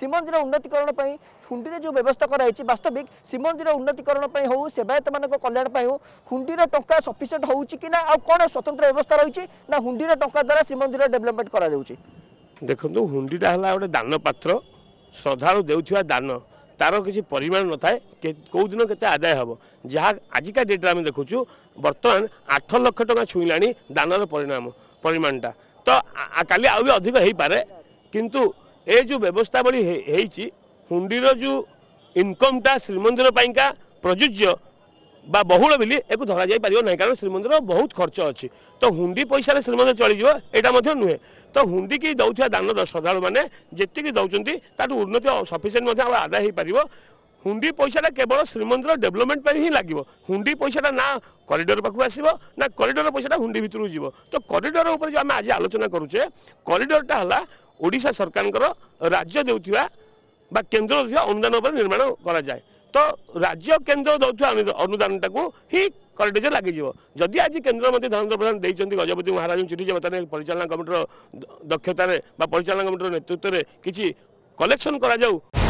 ଶ୍ରୀମନ୍ଦିର ଉନ୍ନତିକରଣ ପାଇଁ ହୁଣ୍ଡିରେ ଯେଉଁ ବ୍ୟବସ୍ଥା କରାଯାଇଛି ବାସ୍ତବିକ ଶ୍ରୀମନ୍ଦିର ଉନ୍ନତିକରଣ ପାଇଁ ହେଉ ସେବାୟତମାନଙ୍କ କଲ୍ୟାଣ ପାଇଁ ହେଉ ହୁଣ୍ଡିର ଟଙ୍କା ସଫିସିଏଣ୍ଟ ହେଉଛି କି ନା ଆଉ କ'ଣ ସ୍ୱତନ୍ତ୍ର ବ୍ୟବସ୍ଥା ରହିଛି ନା ହୁଣ୍ଡିର ଟଙ୍କା ଦ୍ୱାରା ଶ୍ରୀମନ୍ଦିର ଡେଭଲପମେଣ୍ଟ କରାଯାଉଛି ଦେଖନ୍ତୁ ହୁଣ୍ଡିଟା ହେଲା ଗୋଟେ ଦାନ ପାତ୍ର ଶ୍ରଦ୍ଧାଳୁ ଦେଉଥିବା ଦାନ ତାର କିଛି ପରିମାଣ ନଥାଏ କେଉଁଦିନ କେତେ ଆଦାୟ ହେବ ଯାହା ଆଜିକା ଡେଟ୍ରେ ଆମେ ଦେଖୁଛୁ ବର୍ତ୍ତମାନ ଆଠ ଲକ୍ଷ ଟଙ୍କା ଛୁଇଁଲାଣି ଦାନର ପରିଣାମ ପରିମାଣଟା ତ କାଲି ଆଉ ବି ଅଧିକ ହେଇପାରେ କିନ୍ତୁ ଏ ଯେଉଁ ବ୍ୟବସ୍ଥାବଳୀ হয়েছি হুন্ডির যে ইনকমটা শ্রীমন্দির পাইকা প্রযোজ্য বা বহুল বলে একু ধরা যাই পারিব না কারণ শ্রীমন্দির বহুত খরচ অছি তো হুন্ডি পয়সার শ্রীমন্দির চলি যাব এটা মধ্যে নুহে তো হুন্ডি কি দৌথা দান শ্রদ্ধাড়ু মানে যেত দৌঁচ তাঠু উন্নতি সফিসিয়েন্ট মধ্যে আমার আদায় হয়ে পারিব হুন্ডি পয়সাটা কেবল শ্রীমন্দির ডেভেলপমেন্ট পাই হি লাগিব হুন্ডি পয়সাটা না করিডর পাখু আসব না করিডর পয়সাটা হুন্ডি ভিতর যাব তো করিডর উপরে যে আমি আজ আলোচনা করুছে করিডরটা হল ওড়িশা সরকারঙ্কর রাজ্য দেউথিবা বা কেন্দ্র দেউথিবা অনুদান উপরে নির্মাণ করা যায় তো রাজ্য কেন্দ্র দেউথিবা অনুদানটাকু হি কলেজে লাগিযোগ যদি আজ কেন্দ্রমন্ত্রী ধর্মেন্দ্র প্রধান দিয়েছেন গজপতি মহারাজ চিঠি যে বর্তমানে পরিচালনা কমিটির দক্ষতার বা পরিচালনা কমিটির নেতৃত্বের কিছু কলেকশন করা যাও